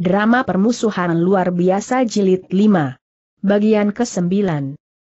Drama Permusuhan Luar Biasa Jilid 5. Bagian ke-9.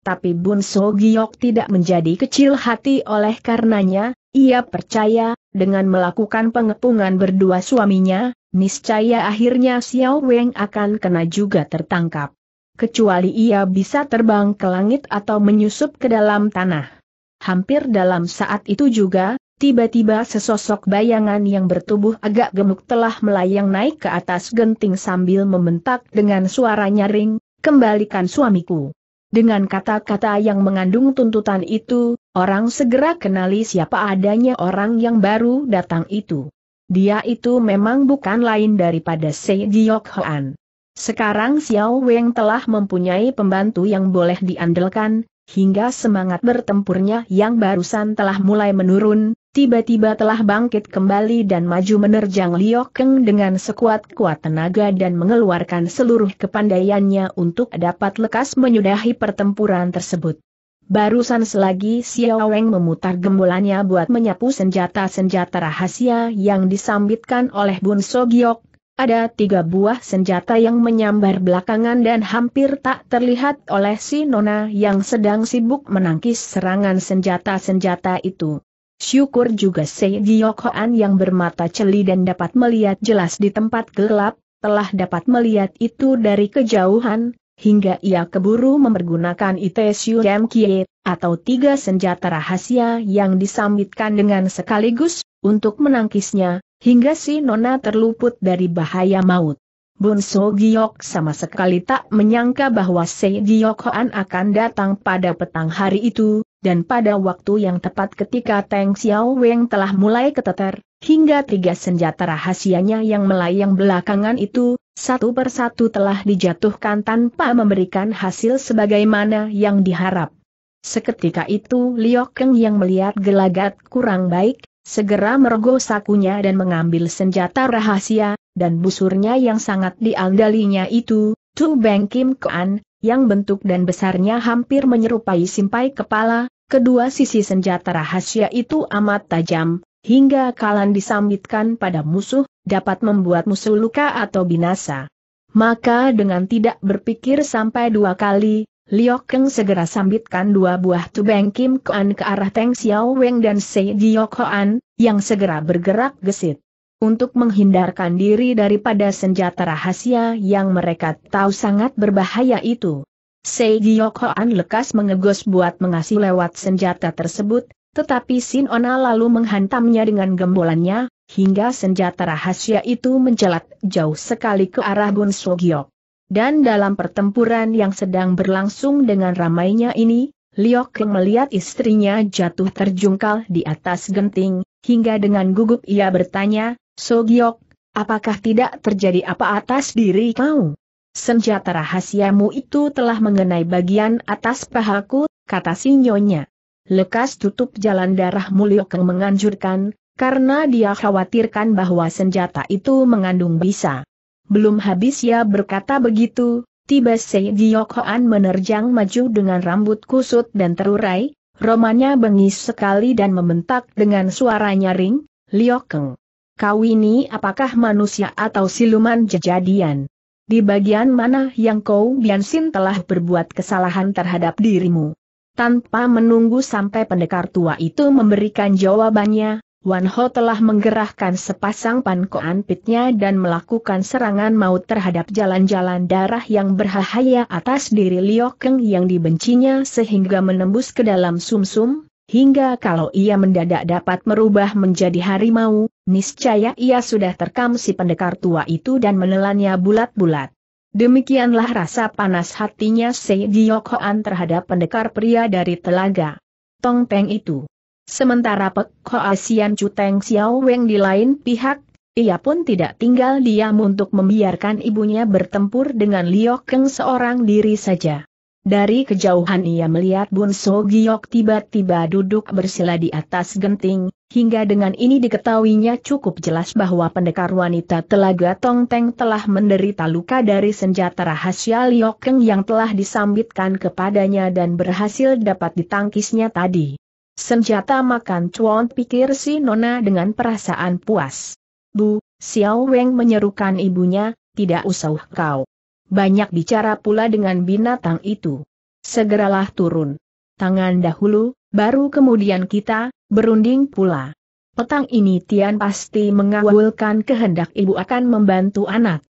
Tapi Bun So Giok tidak menjadi kecil hati oleh karenanya, ia percaya, dengan melakukan pengepungan berdua suaminya, niscaya akhirnya Xiao Weng akan kena juga tertangkap. Kecuali ia bisa terbang ke langit atau menyusup ke dalam tanah. Hampir dalam saat itu juga, Tiba-tiba sesosok bayangan yang bertubuh agak gemuk telah melayang naik ke atas genting sambil membentak dengan suara nyaring, kembalikan suamiku. Dengan kata-kata yang mengandung tuntutan itu, orang segera kenali siapa adanya orang yang baru datang itu. Dia itu memang bukan lain daripada Sei Giok Hoan. Sekarang Xiao Weng telah mempunyai pembantu yang boleh diandalkan, hingga semangat bertempurnya yang barusan telah mulai menurun, tiba-tiba telah bangkit kembali dan maju menerjang Liok Keng dengan sekuat-kuat tenaga dan mengeluarkan seluruh kepandaiannya untuk dapat lekas menyudahi pertempuran tersebut. Barusan selagi Xiao Weng memutar gembolannya buat menyapu senjata-senjata rahasia yang disambitkan oleh Bun So Giok, ada tiga buah senjata yang menyambar belakangan dan hampir tak terlihat oleh si Nona yang sedang sibuk menangkis serangan senjata-senjata itu. Syukur juga Sei Diokhoan yang bermata celi dan dapat melihat jelas di tempat gelap, telah dapat melihat itu dari kejauhan, hingga ia keburu mempergunakan Itesiu Yam Kie, atau tiga senjata rahasia yang disambitkan dengan sekaligus, untuk menangkisnya, Hingga si Nona terluput dari bahaya maut. Bun So Giok sama sekali tak menyangka bahwa Se Giok Hoan akan datang pada petang hari itu, dan pada waktu yang tepat ketika Teng Xiao Weng telah mulai keteter, hingga tiga senjata rahasianya yang melayang belakangan itu, satu persatu telah dijatuhkan tanpa memberikan hasil sebagaimana yang diharap. Seketika itu Liokeng yang melihat gelagat kurang baik, segera merogoh sakunya dan mengambil senjata rahasia, dan busurnya yang sangat diandalinya itu, Tu Beng Kim Kuan, yang bentuk dan besarnya hampir menyerupai simpai kepala, kedua sisi senjata rahasia itu amat tajam, hingga kalan disambitkan pada musuh, dapat membuat musuh luka atau binasa. Maka dengan tidak berpikir sampai dua kali, Liok Keng segera sambitkan dua buah tubeng Kim Kuan ke arah Teng Xiao Weng dan Sei Giok yang segera bergerak gesit. Untuk menghindarkan diri daripada senjata rahasia yang mereka tahu sangat berbahaya itu. Sei Giok lekas mengegos buat mengasih lewat senjata tersebut, tetapi Sin Ona lalu menghantamnya dengan gembolannya, hingga senjata rahasia itu mencelat jauh sekali ke arah Bun Sogyok. Dan dalam pertempuran yang sedang berlangsung dengan ramainya ini, Liok Keng melihat istrinya jatuh terjungkal di atas genting, hingga dengan gugup ia bertanya, So Giok, apakah tidak terjadi apa atas diri kau? Senjata rahasiamu itu telah mengenai bagian atas pahaku, kata sinyonya. Lekas tutup jalan darah Keng menganjurkan, karena dia khawatirkan bahwa senjata itu mengandung bisa belum habis ia berkata begitu, tiba Sei Giyokhoan menerjang maju dengan rambut kusut dan terurai, Romanya bengis sekali dan membentak dengan suara nyaring, Liokeng. Kau ini apakah manusia atau siluman jejadian? Di bagian mana yang kau Biansin telah berbuat kesalahan terhadap dirimu? Tanpa menunggu sampai pendekar tua itu memberikan jawabannya, Wan Ho telah menggerahkan sepasang pankoan pitnya dan melakukan serangan maut terhadap jalan-jalan darah yang berbahaya atas diri Liu Keng yang dibencinya sehingga menembus ke dalam sumsum, -sum, hingga kalau ia mendadak dapat merubah menjadi harimau, niscaya ia sudah terkam si pendekar tua itu dan menelannya bulat-bulat. Demikianlah rasa panas hatinya Sei Giyokhoan terhadap pendekar pria dari telaga Tong Peng itu. Sementara Pek Hoasian Cuteng Xiao Weng di lain pihak, ia pun tidak tinggal diam untuk membiarkan ibunya bertempur dengan Liok Keng seorang diri saja. Dari kejauhan ia melihat Bun So Giok tiba-tiba duduk bersila di atas genting, hingga dengan ini diketahuinya cukup jelas bahwa pendekar wanita telaga Tong Teng telah menderita luka dari senjata rahasia Liokeng yang telah disambitkan kepadanya dan berhasil dapat ditangkisnya tadi. Senjata makan cuan pikir si Nona dengan perasaan puas. Bu, Xiao Weng menyerukan ibunya, tidak usah kau. Banyak bicara pula dengan binatang itu. Segeralah turun. Tangan dahulu, baru kemudian kita, berunding pula. Petang ini Tian pasti mengawalkan kehendak ibu akan membantu anak.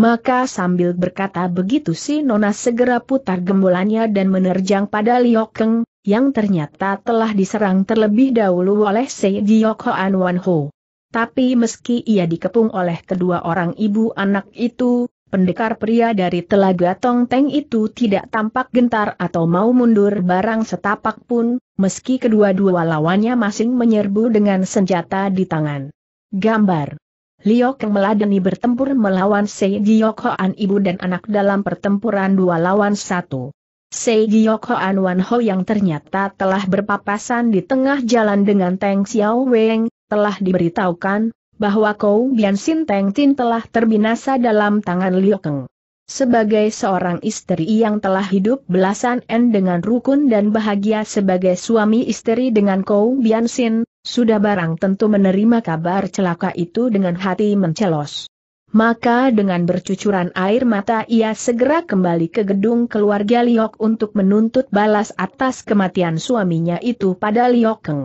Maka sambil berkata begitu si Nona segera putar gembolannya dan menerjang pada Liokeng yang ternyata telah diserang terlebih dahulu oleh Seijiok Hoan Wan Ho. Tapi meski ia dikepung oleh kedua orang ibu anak itu, pendekar pria dari telaga Tongteng itu tidak tampak gentar atau mau mundur barang setapak pun, meski kedua-dua lawannya masing menyerbu dengan senjata di tangan. Gambar Liok meladeni bertempur melawan Sei Jiok Hoan ibu dan anak dalam pertempuran dua lawan satu. Sei Giok An Wan Ho yang ternyata telah berpapasan di tengah jalan dengan Teng Xiao Weng, telah diberitahukan, bahwa Kou Bian Sin Teng Tin telah terbinasa dalam tangan Liu Keng. Sebagai seorang istri yang telah hidup belasan en dengan rukun dan bahagia sebagai suami istri dengan Kou Bian Sin, sudah barang tentu menerima kabar celaka itu dengan hati mencelos. Maka dengan bercucuran air mata ia segera kembali ke gedung keluarga Liok untuk menuntut balas atas kematian suaminya itu pada Liok Keng.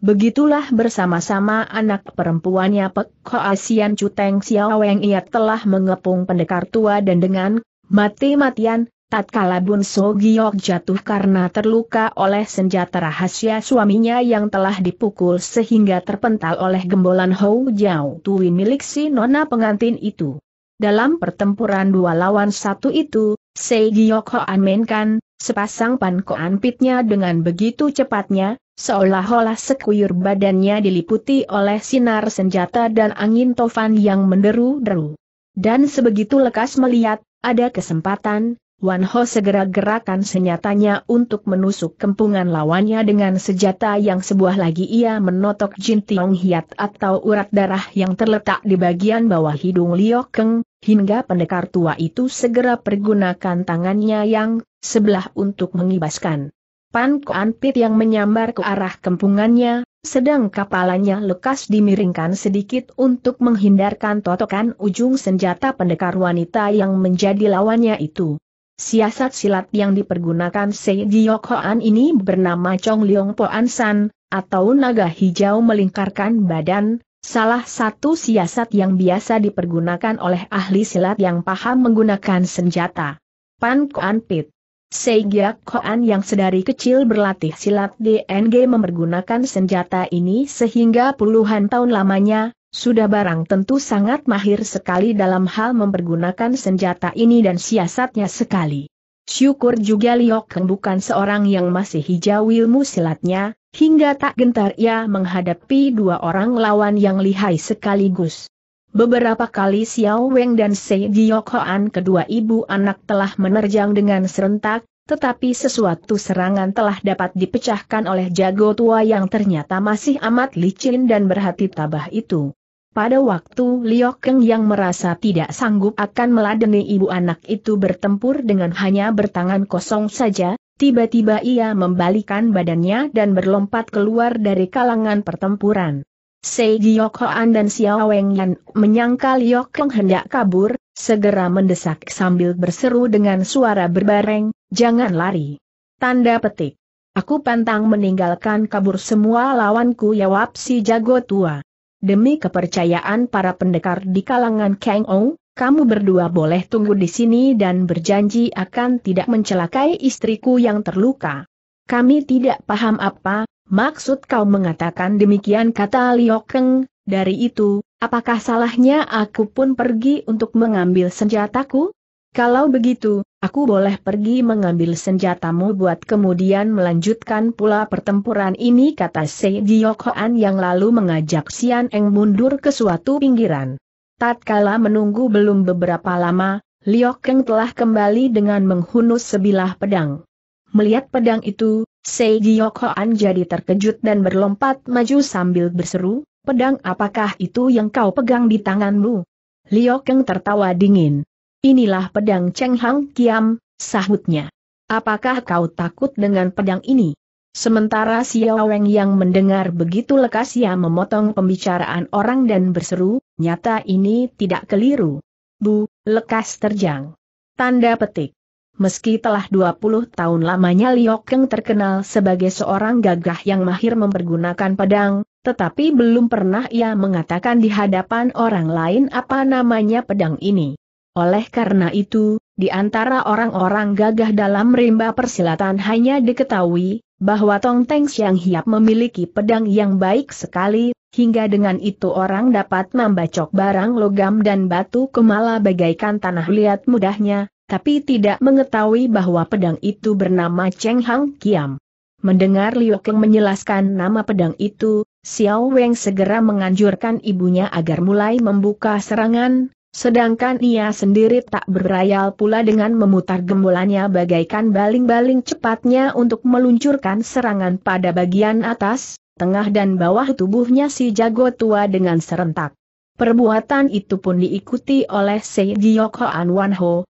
Begitulah bersama-sama anak perempuannya Pek Koasian Cuteng Xiaoweng ia telah mengepung pendekar tua dan dengan mati-matian, Tatkala Bun So Giok jatuh karena terluka oleh senjata rahasia suaminya yang telah dipukul sehingga terpental oleh gembolan Hou Jiao Tui milik si nona pengantin itu. Dalam pertempuran dua lawan satu itu, Sei Giok Hoan mainkan, sepasang pan koan pitnya dengan begitu cepatnya, seolah-olah sekuyur badannya diliputi oleh sinar senjata dan angin tofan yang menderu-deru. Dan sebegitu lekas melihat, ada kesempatan, Wan Ho segera gerakan senyatanya untuk menusuk kempungan lawannya dengan senjata yang sebuah lagi ia menotok Jin Tiong Hiat atau urat darah yang terletak di bagian bawah hidung Liu Keng, hingga pendekar tua itu segera pergunakan tangannya yang sebelah untuk mengibaskan. Pan kuan Pit yang menyambar ke arah kempungannya, sedang kepalanya lekas dimiringkan sedikit untuk menghindarkan totokan ujung senjata pendekar wanita yang menjadi lawannya itu. Siasat silat yang dipergunakan Sei Hoan ini bernama Chong Liong An San, atau naga hijau melingkarkan badan, salah satu siasat yang biasa dipergunakan oleh ahli silat yang paham menggunakan senjata. Pan Kuan Pit Sei Koan yang sedari kecil berlatih silat DNG mempergunakan senjata ini sehingga puluhan tahun lamanya, sudah barang tentu sangat mahir sekali dalam hal mempergunakan senjata ini dan siasatnya sekali. Syukur juga Liok Heng bukan seorang yang masih hijau ilmu silatnya, hingga tak gentar ia menghadapi dua orang lawan yang lihai sekaligus. Beberapa kali Xiao Weng dan Se Giok Hoan kedua ibu anak telah menerjang dengan serentak, tetapi sesuatu serangan telah dapat dipecahkan oleh jago tua yang ternyata masih amat licin dan berhati tabah itu. Pada waktu Liok Keng yang merasa tidak sanggup akan meladeni ibu anak itu bertempur dengan hanya bertangan kosong saja, tiba-tiba ia membalikan badannya dan berlompat keluar dari kalangan pertempuran. Sei Giok dan Xiao Weng Yan menyangka Liok Keng hendak kabur, segera mendesak sambil berseru dengan suara berbareng, jangan lari. Tanda petik. Aku pantang meninggalkan kabur semua lawanku jawab si jago tua demi kepercayaan para pendekar di kalangan Kang Ong, kamu berdua boleh tunggu di sini dan berjanji akan tidak mencelakai istriku yang terluka. Kami tidak paham apa, maksud kau mengatakan demikian kata Liok Keng, dari itu, apakah salahnya aku pun pergi untuk mengambil senjataku? Kalau begitu, aku boleh pergi mengambil senjatamu buat kemudian melanjutkan pula pertempuran ini kata Sei Diokhoan yang lalu mengajak Sian Eng mundur ke suatu pinggiran. Tatkala menunggu belum beberapa lama, Liokeng telah kembali dengan menghunus sebilah pedang. Melihat pedang itu, Sei Diokhoan jadi terkejut dan berlompat maju sambil berseru, pedang apakah itu yang kau pegang di tanganmu? Liokeng tertawa dingin. Inilah pedang Cheng Hang Kiam, sahutnya. Apakah kau takut dengan pedang ini? Sementara Xiao Weng yang mendengar begitu lekas ia memotong pembicaraan orang dan berseru, nyata ini tidak keliru. Bu, lekas terjang. Tanda petik. Meski telah 20 tahun lamanya Liu Keng terkenal sebagai seorang gagah yang mahir mempergunakan pedang, tetapi belum pernah ia mengatakan di hadapan orang lain apa namanya pedang ini. Oleh karena itu, di antara orang-orang gagah dalam rimba persilatan hanya diketahui, bahwa Tong Teng Siang Hiap memiliki pedang yang baik sekali, hingga dengan itu orang dapat membacok barang logam dan batu kemala bagaikan tanah liat mudahnya, tapi tidak mengetahui bahwa pedang itu bernama Cheng Hang Kiam. Mendengar Liu Keng menjelaskan nama pedang itu, Xiao Weng segera menganjurkan ibunya agar mulai membuka serangan, Sedangkan ia sendiri tak berayal pula dengan memutar gembolannya bagaikan baling-baling cepatnya untuk meluncurkan serangan pada bagian atas, tengah dan bawah tubuhnya si jago tua dengan serentak. Perbuatan itu pun diikuti oleh Seijiok Hoan Wan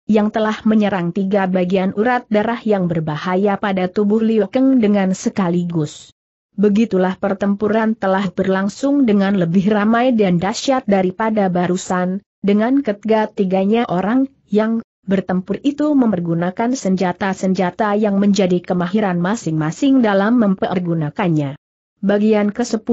yang telah menyerang tiga bagian urat darah yang berbahaya pada tubuh Liu Keng dengan sekaligus. Begitulah pertempuran telah berlangsung dengan lebih ramai dan dahsyat daripada barusan, dengan ketiga-tiganya orang yang bertempur itu mempergunakan senjata-senjata yang menjadi kemahiran masing-masing dalam mempergunakannya. Bagian ke-10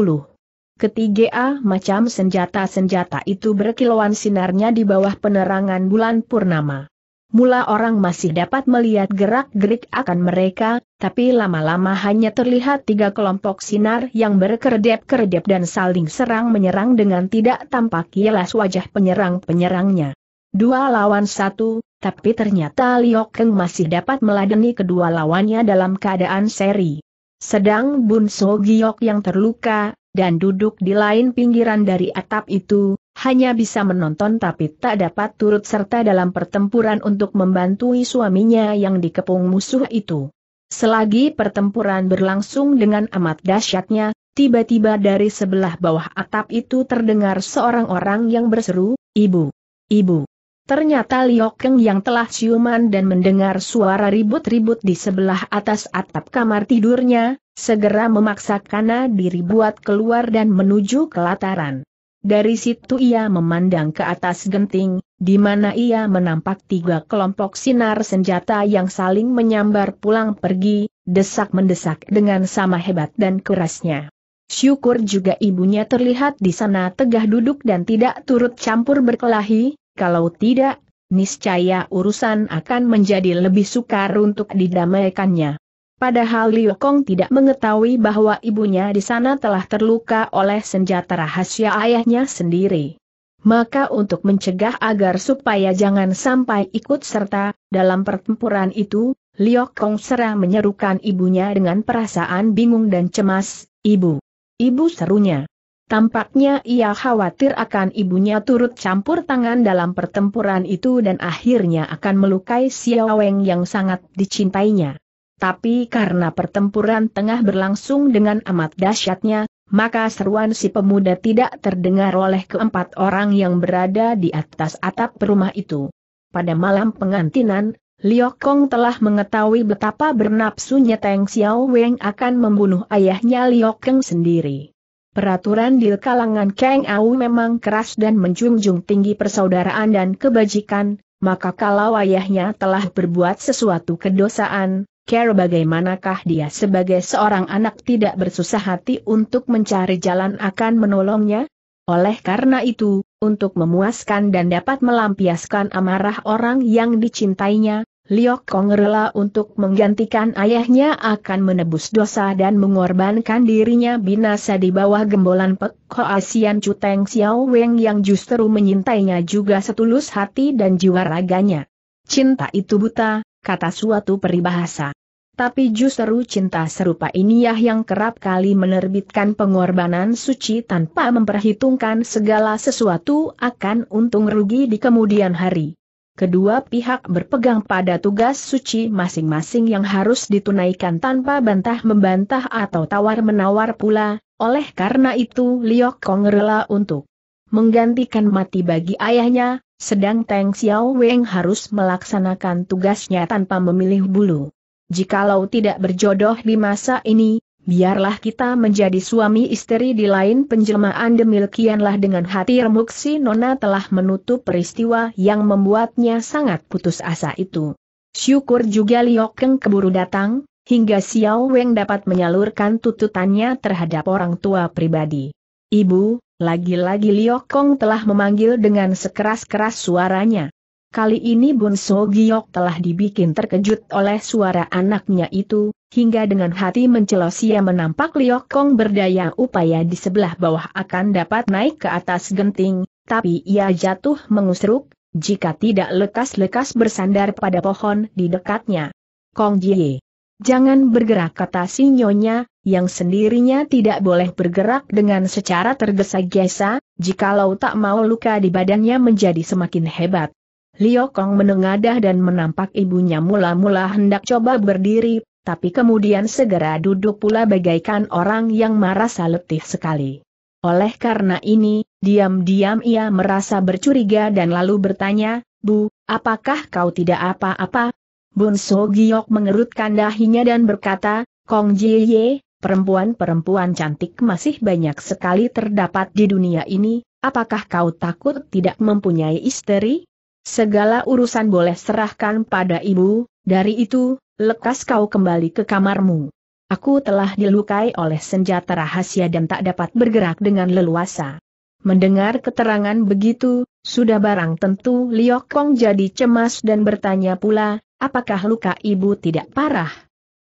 Ketiga macam senjata-senjata itu berkilauan sinarnya di bawah penerangan bulan purnama. Mula orang masih dapat melihat gerak-gerik akan mereka, tapi lama-lama hanya terlihat tiga kelompok sinar yang berkedip-kedip dan saling serang-menyerang dengan tidak tampak jelas wajah penyerang-penyerangnya. Dua lawan satu, tapi ternyata Liok Keng masih dapat meladeni kedua lawannya dalam keadaan seri. Sedang Bun So Giok yang terluka, dan duduk di lain pinggiran dari atap itu, hanya bisa menonton tapi tak dapat turut serta dalam pertempuran untuk membantu suaminya yang dikepung musuh itu. Selagi pertempuran berlangsung dengan amat dahsyatnya, tiba-tiba dari sebelah bawah atap itu terdengar seorang orang yang berseru, Ibu! Ibu! Ternyata Liokeng yang telah siuman dan mendengar suara ribut-ribut di sebelah atas atap kamar tidurnya, segera memaksa Kana diri buat keluar dan menuju ke lataran. Dari situ ia memandang ke atas genting, di mana ia menampak tiga kelompok sinar senjata yang saling menyambar pulang pergi, desak-mendesak dengan sama hebat dan kerasnya. Syukur juga ibunya terlihat di sana tegah duduk dan tidak turut campur berkelahi, kalau tidak, niscaya urusan akan menjadi lebih sukar untuk didamaikannya. Padahal Liu Kong tidak mengetahui bahwa ibunya di sana telah terluka oleh senjata rahasia ayahnya sendiri. Maka untuk mencegah agar supaya jangan sampai ikut serta, dalam pertempuran itu, Liu Kong serang menyerukan ibunya dengan perasaan bingung dan cemas, Ibu. Ibu serunya. Tampaknya ia khawatir akan ibunya turut campur tangan dalam pertempuran itu dan akhirnya akan melukai Xiao Weng yang sangat dicintainya. Tapi karena pertempuran tengah berlangsung dengan amat dahsyatnya, maka seruan si pemuda tidak terdengar oleh keempat orang yang berada di atas atap rumah itu. Pada malam pengantinan, Liu Kong telah mengetahui betapa bernapsunya Teng Xiao Weng akan membunuh ayahnya Liu Kong sendiri. Peraturan di kalangan Kang Au memang keras dan menjunjung tinggi persaudaraan dan kebajikan, maka kalau ayahnya telah berbuat sesuatu kedosaan, Care bagaimanakah dia sebagai seorang anak tidak bersusah hati untuk mencari jalan akan menolongnya? Oleh karena itu, untuk memuaskan dan dapat melampiaskan amarah orang yang dicintainya, Liok Kong rela untuk menggantikan ayahnya akan menebus dosa dan mengorbankan dirinya binasa di bawah gembolan Pek Asian Cuteng Xiao Weng yang justru menyintainya juga setulus hati dan jiwa raganya. Cinta itu buta, kata suatu peribahasa. Tapi justru cinta serupa ya yang kerap kali menerbitkan pengorbanan suci tanpa memperhitungkan segala sesuatu akan untung rugi di kemudian hari. Kedua pihak berpegang pada tugas suci masing-masing yang harus ditunaikan tanpa bantah-membantah atau tawar-menawar pula, oleh karena itu Liok Kong rela untuk menggantikan mati bagi ayahnya, sedang Teng Xiao Weng harus melaksanakan tugasnya tanpa memilih bulu. Jikalau tidak berjodoh di masa ini, biarlah kita menjadi suami istri di lain penjelmaan demikianlah dengan hati remuk si Nona telah menutup peristiwa yang membuatnya sangat putus asa itu. Syukur juga Liokeng keburu datang, hingga Xiao Weng dapat menyalurkan tututannya terhadap orang tua pribadi. Ibu, lagi-lagi Liok Kong telah memanggil dengan sekeras-keras suaranya. Kali ini Bun So Giok telah dibikin terkejut oleh suara anaknya itu, hingga dengan hati mencelos ia menampak Liok Kong berdaya upaya di sebelah bawah akan dapat naik ke atas genting, tapi ia jatuh mengusruk, jika tidak lekas-lekas bersandar pada pohon di dekatnya. Kong Jie. Jangan bergerak kata si nyonya, yang sendirinya tidak boleh bergerak dengan secara tergesa-gesa, jikalau tak mau luka di badannya menjadi semakin hebat. Liu Kong menengadah dan menampak ibunya mula-mula hendak coba berdiri, tapi kemudian segera duduk pula bagaikan orang yang merasa letih sekali. Oleh karena ini, diam-diam ia merasa bercuriga dan lalu bertanya, Bu, apakah kau tidak apa-apa, Bun So Giok mengerutkan dahinya dan berkata, Kong Ji Ye, perempuan-perempuan cantik masih banyak sekali terdapat di dunia ini, apakah kau takut tidak mempunyai istri? Segala urusan boleh serahkan pada ibu, dari itu, lekas kau kembali ke kamarmu. Aku telah dilukai oleh senjata rahasia dan tak dapat bergerak dengan leluasa. Mendengar keterangan begitu, sudah barang tentu Liok Kong jadi cemas dan bertanya pula, Apakah luka ibu tidak parah?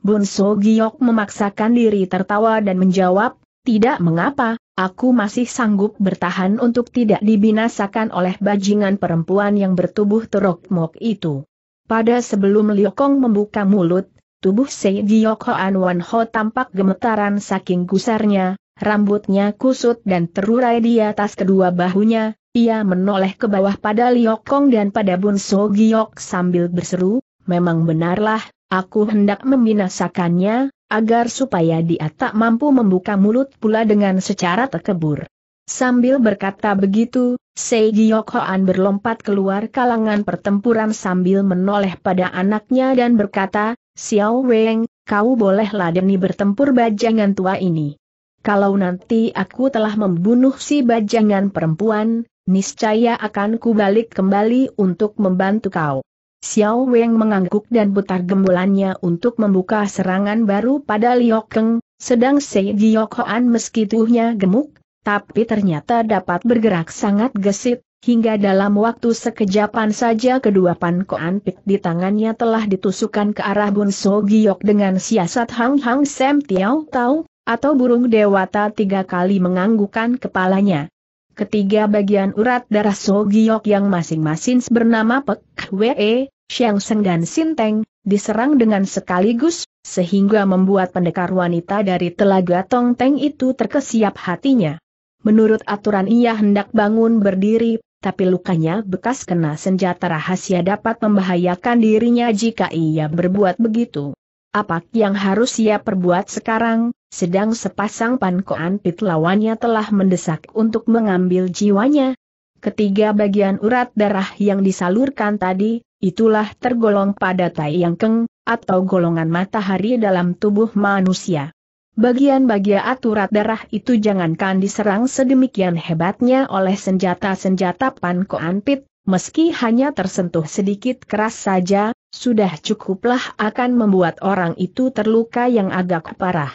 Bun So Giok memaksakan diri tertawa dan menjawab, tidak mengapa, aku masih sanggup bertahan untuk tidak dibinasakan oleh bajingan perempuan yang bertubuh teruk Mok itu. Pada sebelum Liokong membuka mulut, tubuh Sei Giok Hoan Wan Ho tampak gemetaran saking gusarnya, rambutnya kusut dan terurai di atas kedua bahunya, ia menoleh ke bawah pada Liokong dan pada Bun So Giok sambil berseru, memang benarlah, aku hendak membinasakannya, agar supaya dia tak mampu membuka mulut pula dengan secara terkebur. Sambil berkata begitu, Sei Giokhoan berlompat keluar kalangan pertempuran sambil menoleh pada anaknya dan berkata, Xiao Weng, kau bolehlah demi bertempur bajangan tua ini. Kalau nanti aku telah membunuh si bajangan perempuan, niscaya akan kubalik kembali untuk membantu kau. Xiao Weng mengangguk dan putar gembulannya untuk membuka serangan baru pada Liok Keng, sedang Sei Giok Hoan meski tubuhnya gemuk, tapi ternyata dapat bergerak sangat gesit, hingga dalam waktu sekejapan saja kedua pan koan pik di tangannya telah ditusukkan ke arah Bun So Giok dengan siasat Hang Hang Sam Tiao Tau, atau burung dewata tiga kali menganggukan kepalanya. Ketiga bagian urat darah Sogiok yang masing-masing bernama Pek, Wee, Xiangseng dan Sinteng, diserang dengan sekaligus, sehingga membuat pendekar wanita dari telaga Tongteng itu terkesiap hatinya. Menurut aturan ia hendak bangun berdiri, tapi lukanya bekas kena senjata rahasia dapat membahayakan dirinya jika ia berbuat begitu apa yang harus ia perbuat sekarang, sedang sepasang pankoan pit lawannya telah mendesak untuk mengambil jiwanya. Ketiga bagian urat darah yang disalurkan tadi, itulah tergolong pada tai yang keng, atau golongan matahari dalam tubuh manusia. Bagian-bagian aturat darah itu jangankan diserang sedemikian hebatnya oleh senjata-senjata Pankoan Pit, meski hanya tersentuh sedikit keras saja, sudah cukuplah akan membuat orang itu terluka yang agak parah.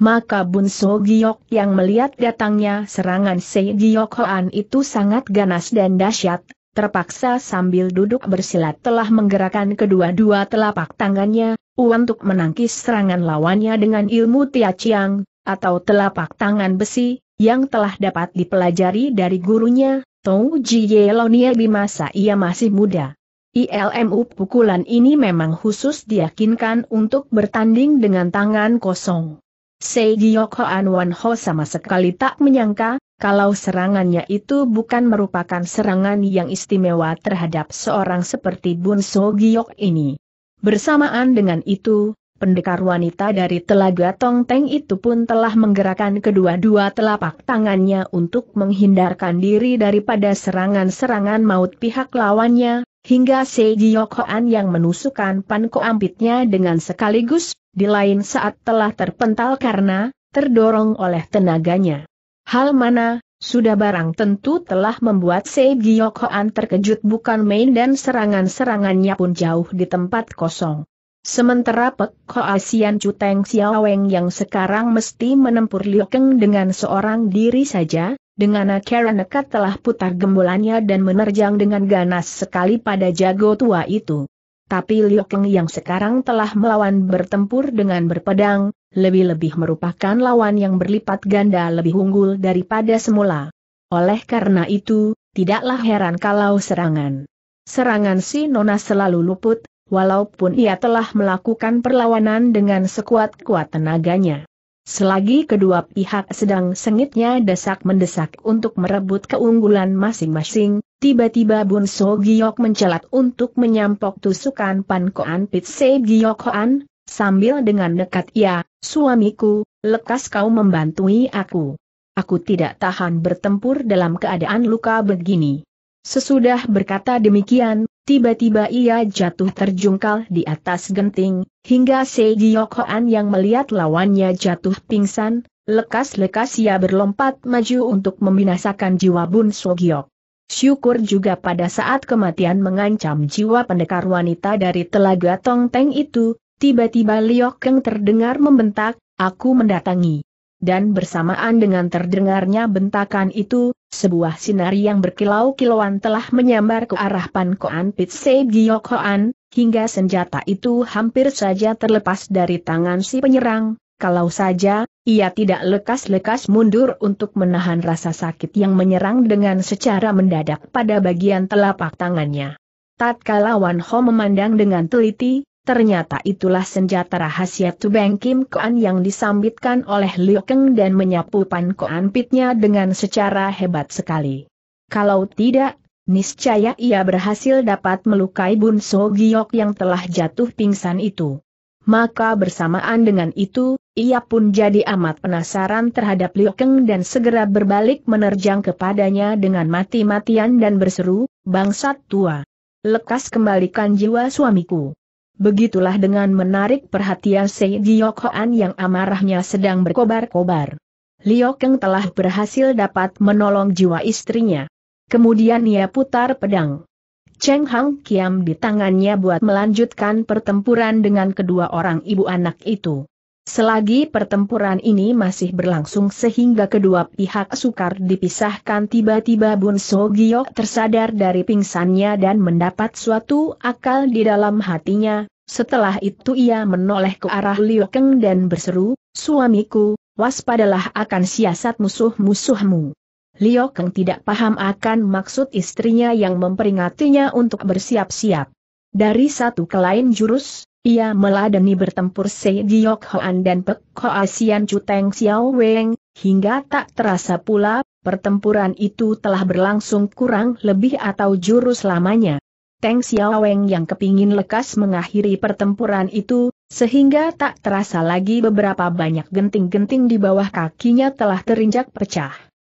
Maka Bun So Giok yang melihat datangnya serangan Se Giok Hoan itu sangat ganas dan dahsyat, terpaksa sambil duduk bersilat telah menggerakkan kedua-dua telapak tangannya, untuk menangkis serangan lawannya dengan ilmu Tia Chiang, atau telapak tangan besi, yang telah dapat dipelajari dari gurunya, Tung Ji Yelonie di masa ia masih muda. ILMU pukulan ini memang khusus diyakinkan untuk bertanding dengan tangan kosong. Sei Hoan Wan Ho sama sekali tak menyangka, kalau serangannya itu bukan merupakan serangan yang istimewa terhadap seorang seperti Bunso So Giok ini. Bersamaan dengan itu, Pendekar wanita dari telaga Tongteng itu pun telah menggerakkan kedua-dua telapak tangannya untuk menghindarkan diri daripada serangan-serangan maut pihak lawannya, hingga Seiji Yokoan yang menusukkan panko ampitnya dengan sekaligus, di lain saat telah terpental karena terdorong oleh tenaganya. Hal mana, sudah barang tentu telah membuat Seiji Yokohan terkejut bukan main dan serangan-serangannya pun jauh di tempat kosong. Sementara Pek asian Cuteng Xiaoweng yang sekarang mesti menempur Liu Keng dengan seorang diri saja, dengan akhirnya nekat telah putar gembolannya dan menerjang dengan ganas sekali pada jago tua itu. Tapi Liu Keng yang sekarang telah melawan bertempur dengan berpedang, lebih-lebih merupakan lawan yang berlipat ganda lebih unggul daripada semula. Oleh karena itu, tidaklah heran kalau serangan. Serangan si Nona selalu luput, walaupun ia telah melakukan perlawanan dengan sekuat-kuat tenaganya. Selagi kedua pihak sedang sengitnya desak-mendesak untuk merebut keunggulan masing-masing, tiba-tiba Bun So Giok mencelat untuk menyampok tusukan Pan Koan Pit Se Giok Hoan, sambil dengan dekat ia, ya, suamiku, lekas kau membantui aku. Aku tidak tahan bertempur dalam keadaan luka begini. Sesudah berkata demikian, Tiba-tiba ia jatuh terjungkal di atas genting, hingga Seiji Yokoan yang melihat lawannya jatuh pingsan, lekas-lekas ia berlompat maju untuk membinasakan jiwa Bun Sogyok. Syukur juga pada saat kematian mengancam jiwa pendekar wanita dari telaga Tong Teng itu, tiba-tiba Liok Keng terdengar membentak, aku mendatangi. Dan bersamaan dengan terdengarnya bentakan itu, sebuah sinar yang berkilau-kilauan telah menyambar ke arah Pan Koan Pitsei Giok Hoan, hingga senjata itu hampir saja terlepas dari tangan si penyerang, kalau saja, ia tidak lekas-lekas mundur untuk menahan rasa sakit yang menyerang dengan secara mendadak pada bagian telapak tangannya. Tatkala Wan Ho memandang dengan teliti, Ternyata itulah senjata rahasia Tubeng Kim Koan yang disambitkan oleh Liu Keng dan menyapu Pan Koan Pitnya dengan secara hebat sekali. Kalau tidak, niscaya ia berhasil dapat melukai Bun So Giok yang telah jatuh pingsan itu. Maka bersamaan dengan itu, ia pun jadi amat penasaran terhadap Liu Keng dan segera berbalik menerjang kepadanya dengan mati-matian dan berseru, Bangsat tua! Lekas kembalikan jiwa suamiku! Begitulah dengan menarik perhatian Sei Giok yang amarahnya sedang berkobar-kobar. Liokeng telah berhasil dapat menolong jiwa istrinya. Kemudian ia putar pedang. Cheng Hang Kiam di tangannya buat melanjutkan pertempuran dengan kedua orang ibu anak itu. Selagi pertempuran ini masih berlangsung sehingga kedua pihak sukar dipisahkan tiba-tiba Bun So Giok tersadar dari pingsannya dan mendapat suatu akal di dalam hatinya, setelah itu ia menoleh ke arah Liu Keng dan berseru, Suamiku, waspadalah akan siasat musuh-musuhmu. Liu Keng tidak paham akan maksud istrinya yang memperingatinya untuk bersiap-siap. Dari satu ke lain jurus, ia meladeni bertempur Se Giok Hoan dan Pek Hoa Sian Cuteng Xiao Weng, hingga tak terasa pula, pertempuran itu telah berlangsung kurang lebih atau jurus lamanya. Teng Xiaoweng yang kepingin lekas mengakhiri pertempuran itu, sehingga tak terasa lagi beberapa banyak genting-genting di bawah kakinya telah terinjak pecah.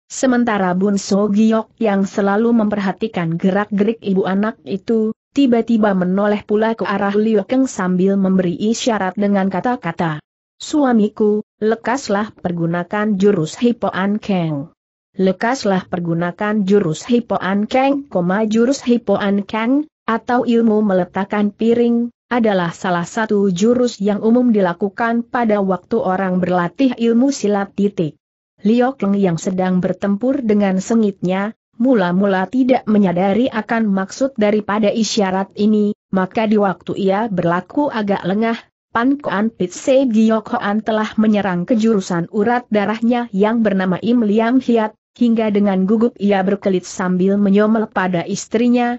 Sementara Bun So Giok yang selalu memperhatikan gerak-gerik ibu anak itu, tiba-tiba menoleh pula ke arah Liu Keng sambil memberi isyarat dengan kata-kata. Suamiku, lekaslah pergunakan jurus hipoan keng. Lekaslah pergunakan jurus hipoan keng, jurus hipoan keng, atau ilmu meletakkan piring, adalah salah satu jurus yang umum dilakukan pada waktu orang berlatih ilmu silat titik. Liu yang sedang bertempur dengan sengitnya, mula-mula tidak menyadari akan maksud daripada isyarat ini, maka di waktu ia berlaku agak lengah, Pan Koan Pitse Hoan telah menyerang kejurusan urat darahnya yang bernama Im Liang Hiat, hingga dengan gugup ia berkelit sambil menyomel pada istrinya,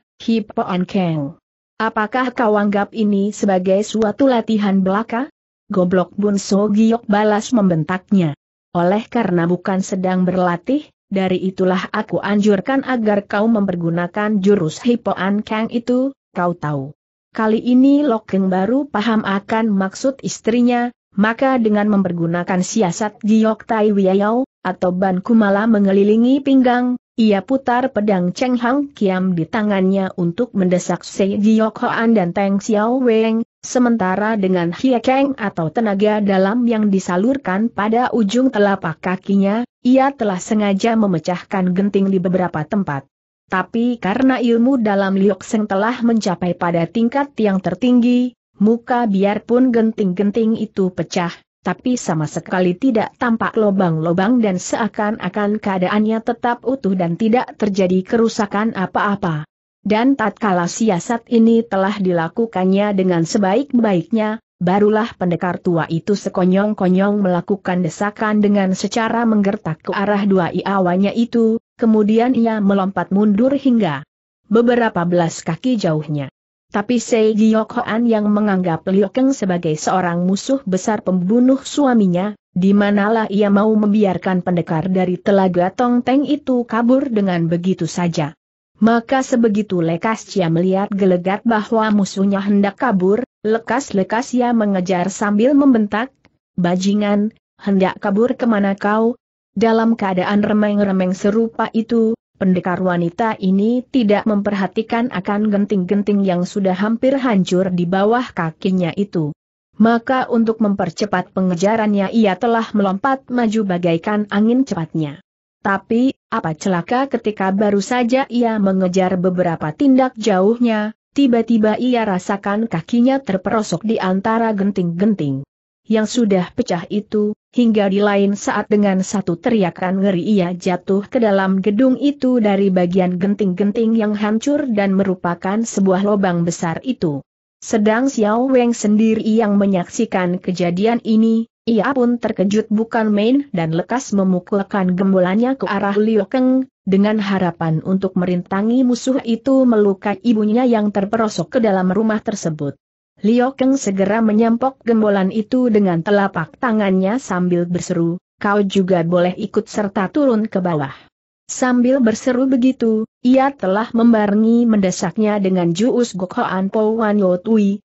Poan Keng. Apakah kau anggap ini sebagai suatu latihan belaka? Goblok Bun So Giyok balas membentaknya. Oleh karena bukan sedang berlatih, dari itulah aku anjurkan agar kau mempergunakan jurus hipoan kang itu, kau tahu. Kali ini Lokeng baru paham akan maksud istrinya, maka dengan mempergunakan siasat Giok Tai Wiyao, atau Ban Kumala mengelilingi pinggang, ia putar pedang Cheng Hang Kiam di tangannya untuk mendesak Se Giok Hoan dan Teng Xiao Weng, sementara dengan Hie keng atau tenaga dalam yang disalurkan pada ujung telapak kakinya, ia telah sengaja memecahkan genting di beberapa tempat. Tapi karena ilmu dalam Liok Seng telah mencapai pada tingkat yang tertinggi, muka biarpun genting-genting itu pecah, tapi sama sekali tidak tampak lobang-lobang dan seakan-akan keadaannya tetap utuh dan tidak terjadi kerusakan apa-apa. Dan tatkala siasat ini telah dilakukannya dengan sebaik-baiknya, Barulah pendekar tua itu sekonyong-konyong melakukan desakan dengan secara menggertak ke arah dua iawanya itu, kemudian ia melompat mundur hingga beberapa belas kaki jauhnya. Tapi Sei Giyok Hoan yang menganggap Liu Keng sebagai seorang musuh besar pembunuh suaminya, di manalah ia mau membiarkan pendekar dari telaga Tong Teng itu kabur dengan begitu saja. Maka sebegitu lekas ia melihat gelegat bahwa musuhnya hendak kabur, lekas-lekas ia mengejar sambil membentak, Bajingan, hendak kabur kemana kau? Dalam keadaan remeng-remeng serupa itu, pendekar wanita ini tidak memperhatikan akan genting-genting yang sudah hampir hancur di bawah kakinya itu. Maka untuk mempercepat pengejarannya ia telah melompat maju bagaikan angin cepatnya. Tapi, apa celaka ketika baru saja ia mengejar beberapa tindak jauhnya, tiba-tiba ia rasakan kakinya terperosok di antara genting-genting. Yang sudah pecah itu, hingga di lain saat dengan satu teriakan ngeri ia jatuh ke dalam gedung itu dari bagian genting-genting yang hancur dan merupakan sebuah lubang besar itu. Sedang Xiao Weng sendiri yang menyaksikan kejadian ini, ia pun terkejut bukan main dan lekas memukulkan gembolannya ke arah Liu Keng, dengan harapan untuk merintangi musuh itu melukai ibunya yang terperosok ke dalam rumah tersebut. Liu Keng segera menyampok gembolan itu dengan telapak tangannya sambil berseru, kau juga boleh ikut serta turun ke bawah. Sambil berseru begitu, ia telah membarengi mendesaknya dengan Juus Gokhoan Po Wan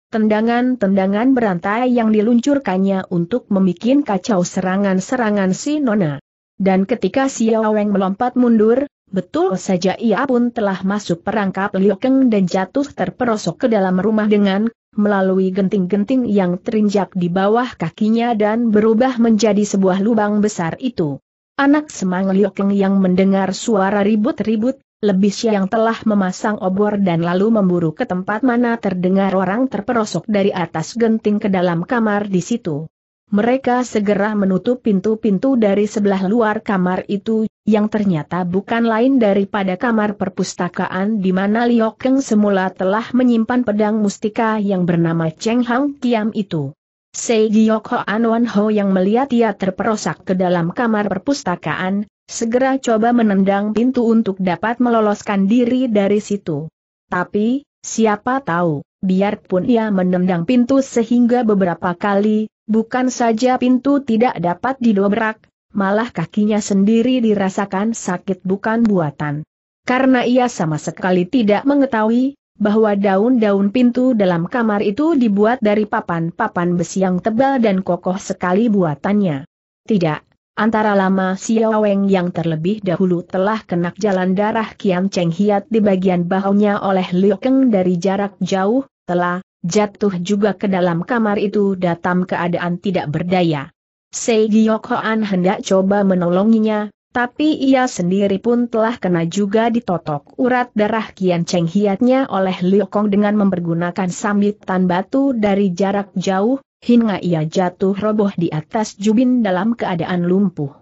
Tendangan-tendangan berantai yang diluncurkannya untuk membuat kacau serangan-serangan si Nona. Dan ketika si Yaweng melompat mundur, betul saja ia pun telah masuk perangkap Liokeng dan jatuh terperosok ke dalam rumah dengan melalui genting-genting yang terinjak di bawah kakinya dan berubah menjadi sebuah lubang besar itu. Anak semang Liokeng yang mendengar suara ribut-ribut, lebih siang telah memasang obor dan lalu memburu ke tempat mana terdengar orang terperosok dari atas genting ke dalam kamar di situ. Mereka segera menutup pintu-pintu dari sebelah luar kamar itu, yang ternyata bukan lain daripada kamar perpustakaan di mana Liokeng semula telah menyimpan pedang mustika yang bernama Cheng Hang Kiam itu. Sei Giok Ho An Ho yang melihat ia terperosak ke dalam kamar perpustakaan, segera coba menendang pintu untuk dapat meloloskan diri dari situ. Tapi, siapa tahu, biarpun ia menendang pintu sehingga beberapa kali, bukan saja pintu tidak dapat didobrak, malah kakinya sendiri dirasakan sakit bukan buatan. Karena ia sama sekali tidak mengetahui, bahwa daun-daun pintu dalam kamar itu dibuat dari papan-papan besi yang tebal dan kokoh sekali buatannya. Tidak, Antara lama Xiao Weng yang terlebih dahulu telah kena jalan darah Kian Cheng Hiat di bagian bahunya oleh Liu Keng dari jarak jauh, telah jatuh juga ke dalam kamar itu dalam keadaan tidak berdaya. Sei Giok hendak coba menolonginya, tapi ia sendiri pun telah kena juga ditotok urat darah Kian Cheng Hiatnya oleh Liu Kong dengan mempergunakan sambitan batu dari jarak jauh, hingga ia jatuh roboh di atas jubin dalam keadaan lumpuh.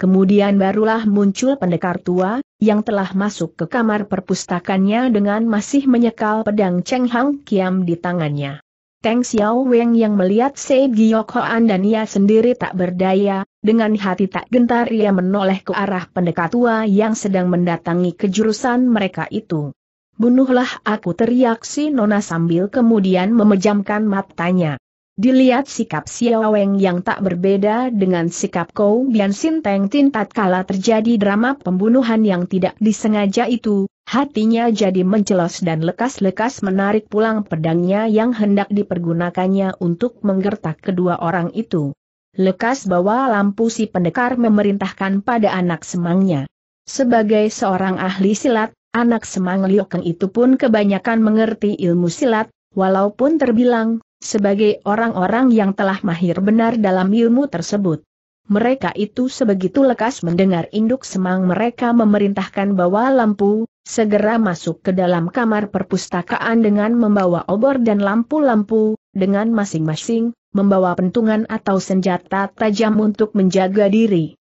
Kemudian barulah muncul pendekar tua, yang telah masuk ke kamar perpustakannya dengan masih menyekal pedang Cheng Hang Kiam di tangannya. Teng Xiao Weng yang melihat Se Giyok Hoan dan ia sendiri tak berdaya, dengan hati tak gentar ia menoleh ke arah pendekar tua yang sedang mendatangi kejurusan mereka itu. Bunuhlah aku teriak si Nona sambil kemudian memejamkan matanya. Dilihat sikap Xiao Weng yang tak berbeda dengan sikap Kou Bian Sin Teng Tin tatkala terjadi drama pembunuhan yang tidak disengaja itu, hatinya jadi mencelos dan lekas-lekas menarik pulang pedangnya yang hendak dipergunakannya untuk menggertak kedua orang itu. Lekas bawa lampu si pendekar memerintahkan pada anak semangnya. Sebagai seorang ahli silat, anak semang Liokeng itu pun kebanyakan mengerti ilmu silat, walaupun terbilang sebagai orang-orang yang telah mahir benar dalam ilmu tersebut. Mereka itu sebegitu lekas mendengar induk semang mereka memerintahkan bawa lampu, segera masuk ke dalam kamar perpustakaan dengan membawa obor dan lampu-lampu, dengan masing-masing, membawa pentungan atau senjata tajam untuk menjaga diri.